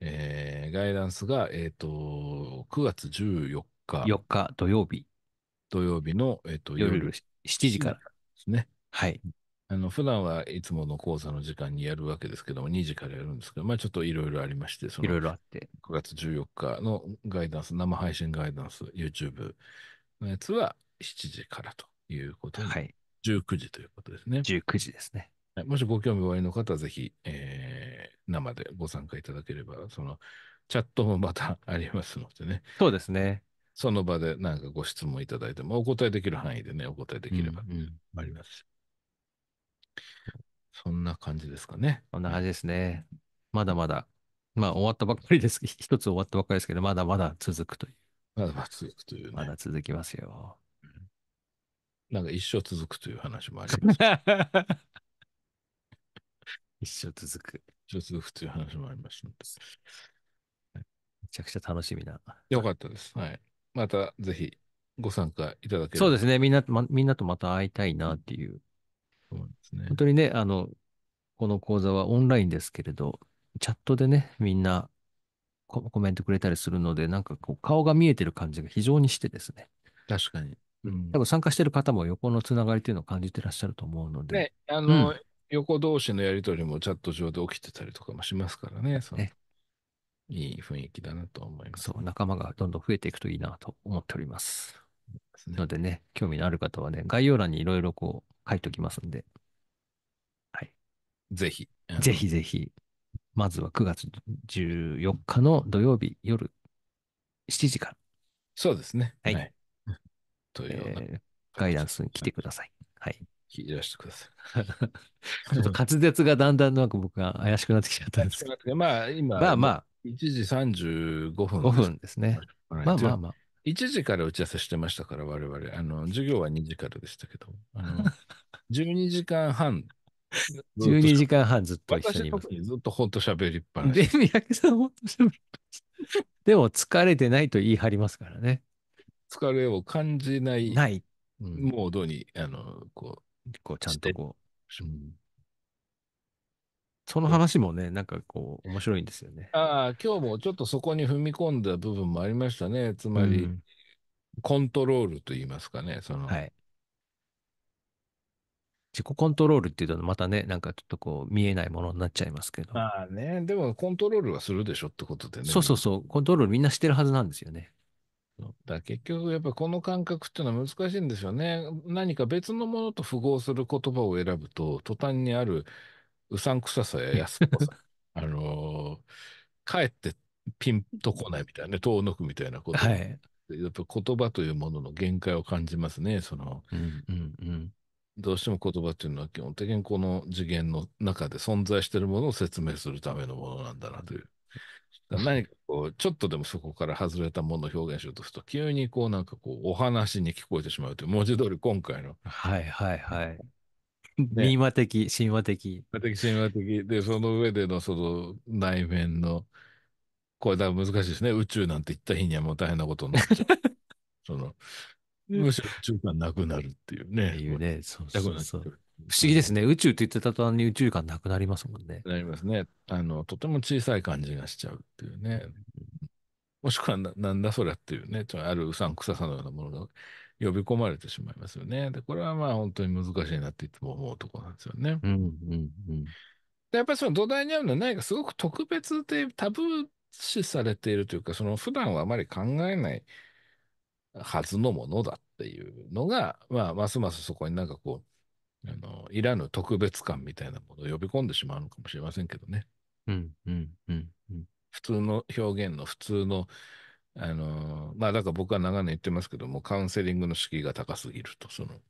[SPEAKER 2] うんうん、えー、ガイダンスが、えっ、ー、と、9月14日。4日土曜日。土曜日の、えっ、ー、と夜7
[SPEAKER 1] 時から。ですね。
[SPEAKER 2] はい。あの普段はいつもの講座の時間にやるわけですけども、2時からやるんですけど、まあちょっといろいろありまして、いろいろあって。9月14日のガイダンス、生配信ガイダンス、YouTube のやつは、7時からということで、はい、19時ということですね。19時ですね。もしご興味おありの方は、ぜひ、えー、生でご参加いただければ、そのチャットもまたありますのでね。そうですね。その場でなんかご質問いただいても、お答えできる範囲でね、お答えできれば、うん、あります。そんな感じですかね。
[SPEAKER 1] そんな感じですね。まだまだ、まあ終わったばっかりです。一つ終わったばっかりですけど、まだまだ続くという。まだまだ続くという、ね、まだ続きますよ。
[SPEAKER 2] なんか一生続くという話もあります。[laughs] 一生続く。一生続くという話もありました。め
[SPEAKER 1] ちゃくちゃ楽し
[SPEAKER 2] みな。よかったです。はい。またぜひご参加いただければ。そうで
[SPEAKER 1] すね。みんな、ま、みんなとまた会いたいなっていう。そうですね。本当にね、あの、この講座はオンラインですけれど、チャットでね、みんなコメントくれたりするので、なんかこう、顔が見えてる感じが非常にしてですね。確かに。うん、多分参加してる方も横のつながりというのを感じてらっしゃると思うので。ね、
[SPEAKER 2] あの、うん、横同士のやりとりもチャ
[SPEAKER 1] ット上で起きてたりとかもしますからね。そねいい雰囲気だなと思います、ね、そう、仲間がどんどん増えていくといいなと思っております。ですね、のでね、興味のある方はね、概要欄にいろいろこう書いておきますんで。はい。ぜひ。ぜひぜひ。まずは9月14日の土曜日夜7時から。そうですね。はい、はいというような、えー、ガイダンスに来てください。はい。いらしてください。ちょっと滑舌がだんだんなんか僕が怪しくなってきちゃ
[SPEAKER 2] ったんですけど。ま
[SPEAKER 1] あ今、まあまあ、1時35分。5分
[SPEAKER 2] ですね。まあまあまあ。1時から打ち合わせしてましたから、我々。あの、授業は2時からでしたけど、12 [laughs] 時間半。12時間半ずっと一緒にいます。ずっと
[SPEAKER 1] ほんと喋りっぱなし。で、
[SPEAKER 2] 三宅さんほんと喋りっぱな
[SPEAKER 1] し。でも、疲れてないと言い張りますからね。
[SPEAKER 2] 疲れを感じないない、うんモードに、あの、こ
[SPEAKER 1] こうちゃんとこう、うんその話もね、なんかこう、面白いんですよね
[SPEAKER 2] ああ、今日もちょっとそこに踏み込んだ部分
[SPEAKER 1] もありましたね。つまり、うんコントロール
[SPEAKER 2] と言いますかね。その、はい。
[SPEAKER 1] 自己コントロールっていうと、またね、なんかちょっとこう、見えないものになっちゃいますけど。
[SPEAKER 2] まあね、でもコントロールはするでしょってことでね。そう
[SPEAKER 1] そうそう、コントロールみんなしてるはずなんですよね。
[SPEAKER 2] だ結局、やっぱこの感覚っていうのは難しいんですよね。何か別のものと符合する言葉を選ぶと、途端にあるうさんくささや安っぽさ、[laughs] あのー、かえってピンとこないみたいな、ね、遠のくみたいなこと。はい、やっぱ言葉というものの限界を感じますね。その、うんうんうん、どうしても言葉っていうのは基本的にこの次元の中で存在しているものを説明するためのものなんだなという。何かこう、ちょっとでもそこから外れたものを表現しようとすると、急にこうなんかこう、お話に聞こえてしまうという、文字通り今回の。
[SPEAKER 1] はいはいはい。[laughs] ね、民話的、神話的。民
[SPEAKER 2] 話的、神話的。で、その上でのその内面の、これだ難しいですね。宇宙なんて言った日にはもう大変なことになっちゃう。[laughs] その、むしろ宇宙がなくなるって
[SPEAKER 1] いうね。いうね、そうそうそう。不思議ですね。宇宙って言ってた途端に宇宙感なくなりますもんね。な
[SPEAKER 2] りますね。あの、とても小さい感じがしちゃうっていう
[SPEAKER 3] ね。
[SPEAKER 1] もしく
[SPEAKER 2] はな、なんだそりゃっていうね、ちょあるうさんくささのようなものが呼び込まれてしまいますよね。で、これはまあ本当に難しいなっていつも思うところなんですよね。うんうんうん。で、やっぱりその土台にあるのは何かすごく特別でタブー視されているというか、その普段はあまり考えないはずのものだっていうのが、まあ、ますますそこになんかこう、あの、いらぬ特別感みたいなものを呼び込んでしまうのかもしれませんけどね。うん、うん、うん、普通の表現の普通の、あのまあ、だから僕は長年言ってますけども、カウンセリングの敷居が高すぎると、その、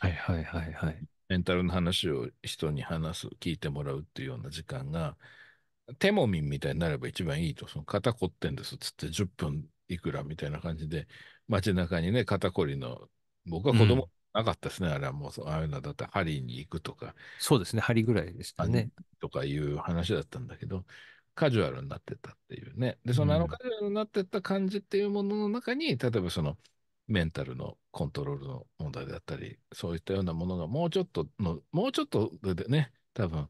[SPEAKER 1] はいはいはいは
[SPEAKER 2] い。メンタルの話を人に話す、聞いてもらうっていうような時間が、テモミンみたいになれば一番いいと、その肩凝ってんですっつって10分いくらみたいな感じで、街中にね、肩こりの、僕は子供なかったですね、あれはもう、ああいうのだったら、針に行くとか、
[SPEAKER 1] そうですね、針ぐらいでしたね。
[SPEAKER 2] とかいう話だったんだけど、カジュアルになってったっていうね。で、そのあのカジュアルになってった感じっていうものの中に、うん、例えばそのメンタルのコントロールの問題だったり、そういったようなものがもうちょっとの、もうちょっとでね、多分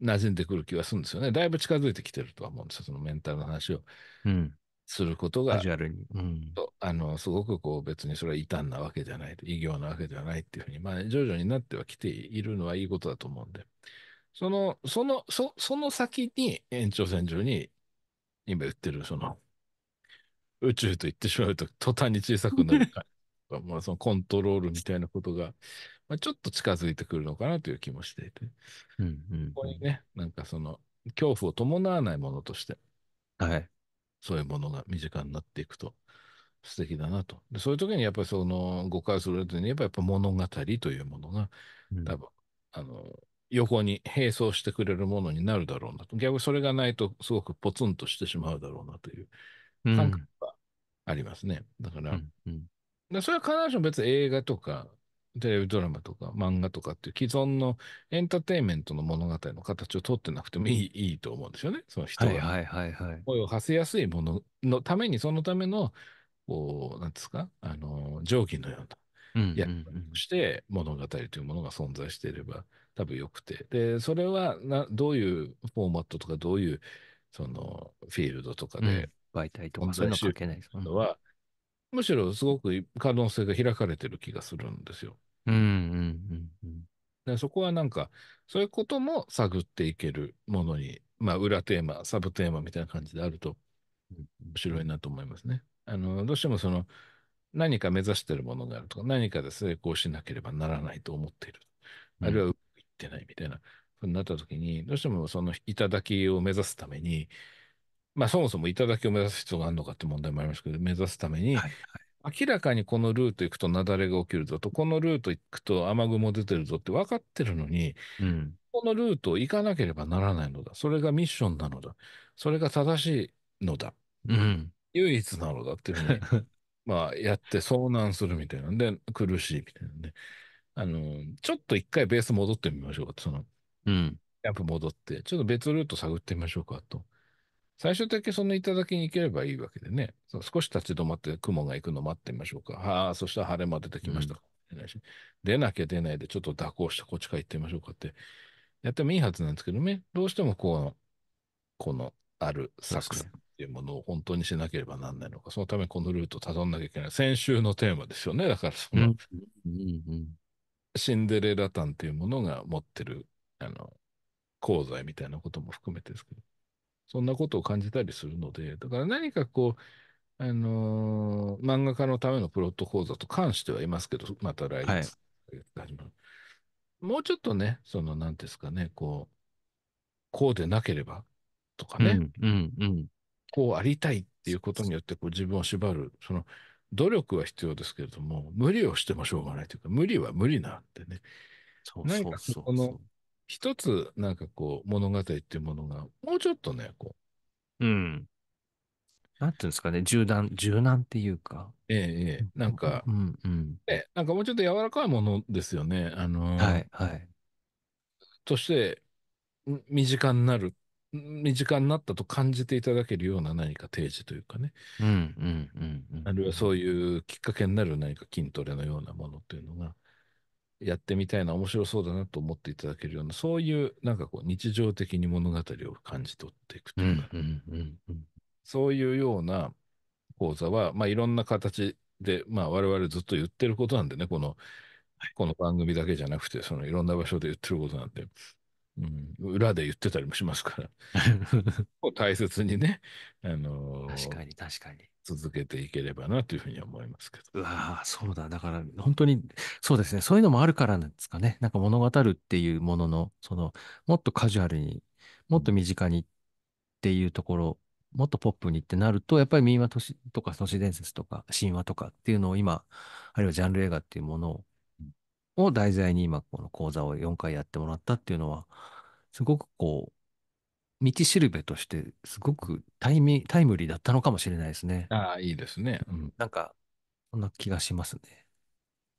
[SPEAKER 2] 馴染んでくる気がするんですよね。だいぶ近づいてきてるとは思うんですよ、そのメンタルの話を。うんすることが、うん、あの、すごくこう別にそれは異端なわけじゃない、異業なわけじゃないっていうふうに、まあ徐々になってはきているのはいいことだと思うんで、その、その、そその先に延長線上に、今言ってるその、宇宙と言ってしまうと途端に小さくなるか、[laughs] まあそのコントロールみたいなことが、まあ、ちょっと近づいてくるのかなという気もしていて、うんうん、ここにね、なんかその恐怖を伴わないものとして、はい、そういうものが身近になっていくと素敵だなと。でそういう時にやっぱりその誤解するとにやっぱやっぱ物語というものが多分、うん、あの横に並走してくれるものになるだろうなと。逆にそれがないとすごくポツンとしてしまうだろうなという感覚がありますね。うん、だから、うんうん、それは必ずしも別に映画とかテレビドラマとか漫画とかっていう既存のエンターテインメントの物語の形を取ってなくてもいいうん、いいと思うんですよね。その人は。はいはいはい、声を発せやすいもののために、そのための、こう、なんですか、あの、定規のような。やして物語というものが存在していれば多分よくて。で、それはなどういうフォーマットとかどういうそのフィールドとかで、うん、媒体とかそういうの関係ないです。は、むしろすごく可能性が開かれてる気がするんですよ。うんうんうんうんでそこはなんか、そういうことも探っていけるものに、まあ、裏テーマ、サブテーマみたいな感じであると、面白いなと思いますね。あの、どうしてもその、何か目指してるものがあるとか、何かで成功しなければならないと思っている。あるいは、うまくいってないみたいな、ふうになった時に、どうしてもその頂を目指すために、まあ、そもそも頂を目指す必要があるのかって問題もありますけど、目指すために、はいはい明らかにこのルート行くと雪崩が起きるぞと、このルート行くと雨雲出てるぞって分かってるのに、うん、このルートを行かなければならないのだ。それがミッションなのだ。それが正しいのだ。うん、唯一なのだっていうね。に、[laughs] まあ、やって遭難するみたいなんで、苦しいみたいなんで、あの、ちょっと一回ベース戻ってみましょう。かその、うん。キャンプ戻って、ちょっと別ルート探ってみましょうかと。最初だけその頂に行ければいいわけでね。そう少し立ち止まって雲が行くの待ってみましょうか。はあ、そしたら晴れ間出てきましたか、うん、出なきゃ出ないでちょっと蛇行してこっちから行ってみましょうかって、やってもいいはずなんですけどね。どうしてもこう、このある作戦っていうものを本当にしなければなんないのか。そのためこのルートをたどんなきゃいけない。先週のテーマですよね。だからその、シンデレラタンっていうものが持ってる、あの、鉱材みたいなことも含めてですけど。そんなことを感じたりするので、だから何かこう、あのー漫画家のためのプロット講座と関してはいますけど、また来月始まる。もうちょっとね、その、なんてうんですかね、こう、こうでなければとかね、こうありたいっていうことによってこう自分を縛る、その努力は必要ですけれども、無理をしてもしょうがないというか、無理は無理なんでね、そうそうこのう一つ、なんかこう、物語っていうものが、もうちょっとね、こ
[SPEAKER 1] う。うん。なんていうんですかね、柔軟、柔軟っていうか。ええ、え
[SPEAKER 2] え、なんか、う
[SPEAKER 1] んうん。
[SPEAKER 2] え、なんかもうちょっと柔らかいものですよね。あのー、はい、はい。として、身近になる、身近になったと感じていただけるような何か提示というかね。うん、うん、うん。あるいはそういうきっかけになる何か筋トレのようなものっていうのが、やってみたいな、面白そうだなと思っていただけるような、そういうなんかこう日常的に物語を感じ取っていくというか、そういうような講座は、まあ、いろんな形で、まあ、我々ずっと言ってることなんでね、この、この番組だけじゃなくて、そのいろんな場所で言ってることなんで、うん、裏で言ってたりもし
[SPEAKER 1] ますから、[laughs]
[SPEAKER 2] 大切にね、あのー、確かに確かに。続けていければなというふうに思いますけど。うわそうだ。だから、本
[SPEAKER 1] 当に、そうですね。そういうのもあるからなんですかね。なんか物語るっていうものの、その、もっとカジュアルに、もっと身近にっていうところ、うん、もっとポップにってなると、やっぱり民話都市とか都市伝説とか神話とかっていうのを今、あるいはジャンル映画っていうものをを題材に今この講座を4回やってもらったっていうのは、すごくこう、道しるべとして、すごくタイミタイムリーだったのかもしれないですね。ああ、いいですね。うん、なんか、そんな気がしますね。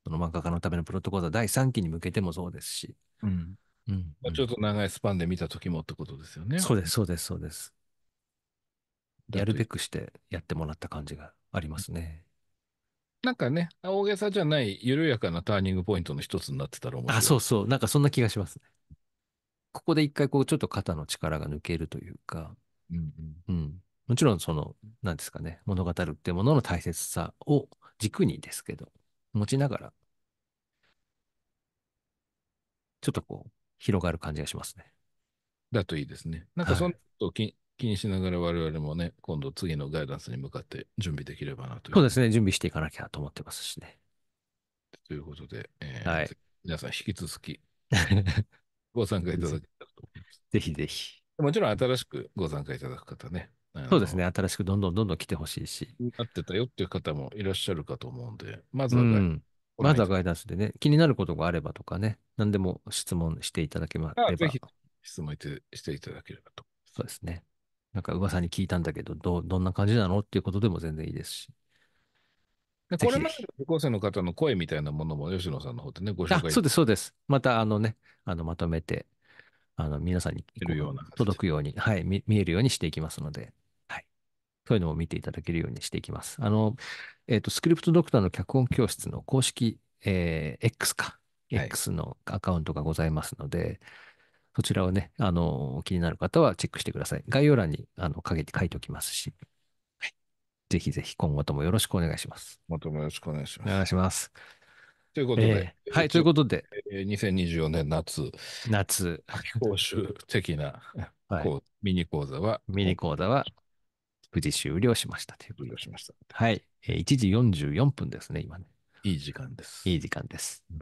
[SPEAKER 1] その漫画家のためのプロトコーザ第3期に向けてもそうですし。うん。うん、ちょっと長いスパンで見た時もってことですよね。そうです、そうです、そうです。やるべくしてやってもらった感じがありますね。
[SPEAKER 2] なんかね、大げさじゃない緩やかなターニングポイントの
[SPEAKER 1] 一つになってたら面白い。あ、そうそう。なんかそんな気がします。ここで一回こう、ちょっと肩の力が抜けるというか、うんうん、うん、もちろんその、なんですかね、物語るってものの大切さを軸にですけど、持ちながら、ちょっとこう、広がる感じがしますね。だといいです
[SPEAKER 2] ね。なんかそのと、はい、気にしながら我々もね、今度次のガイダンスに向かって準備できればなとそう
[SPEAKER 1] ですね、準備していかなきゃと思ってますしね。
[SPEAKER 2] ということで、
[SPEAKER 1] えー、はい、皆さん引き続き [laughs] ご参加いただけたらと思います。ぜひぜひ。
[SPEAKER 2] もちろん新しくご参加いただく方ね。そうで
[SPEAKER 1] すね、新しくどんどんどんどん来てほしいし。
[SPEAKER 2] あってたよっていう方もいらっしゃるかと思うんで、
[SPEAKER 1] まずは、うん、まずはガイダンスでね、気になることがあればとかね、何でも質問していただければ。ぜひ
[SPEAKER 2] 質問していただけ
[SPEAKER 1] ればと。そうですね。なんか噂に聞いたんだけど、ど、どんな感じなのっていうことでも全然いいですし。
[SPEAKER 2] でこれまでの受講生の方の声みたいなものも吉野さんの方でね、ご紹介あそうです、
[SPEAKER 1] そうです。また、あのね、あの、まとめて、あの、皆さんに届くように、はい見、見えるようにしていきますので、はい。そういうのを見ていただけるようにしていきます。あの、えっ、ー、と、スクリプトドクターの脚本教室の公式、えー、X か、はい、X のアカウントがございますので、そちらをね、あの、気になる方はチェックしてください。概要欄に、あの、書いて、書いておきますし、はい、ぜひぜひ今後ともよろしくお願いします。後ともよろしくお願いします。お願いします。
[SPEAKER 2] ということで、えー、はい、ということで、えー、2024年夏、夏、講習的な、
[SPEAKER 1] はい、ミニ講座は、ミニ講座は、無事終了しました終了しました。はい、えー、1時44分ですね、今ね。いい時間です。いい時間です。うん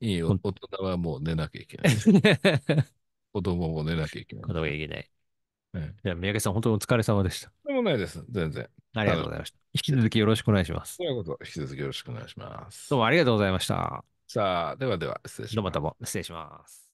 [SPEAKER 1] いいよ。大人はもう寝なきゃいけない。[laughs] 子供も寝なきゃいけない。子供がいけない。うんいや、三宅さん、本当にお疲れ様でした。でもないです。全然。ありがとうございました。引き続きよろしくお願いします。
[SPEAKER 2] そういうこと、引き続きよろしくお願いしま
[SPEAKER 1] す。どうもありがとうございました。
[SPEAKER 2] さあ、ではでは、失礼しどうも。どうも、失礼します。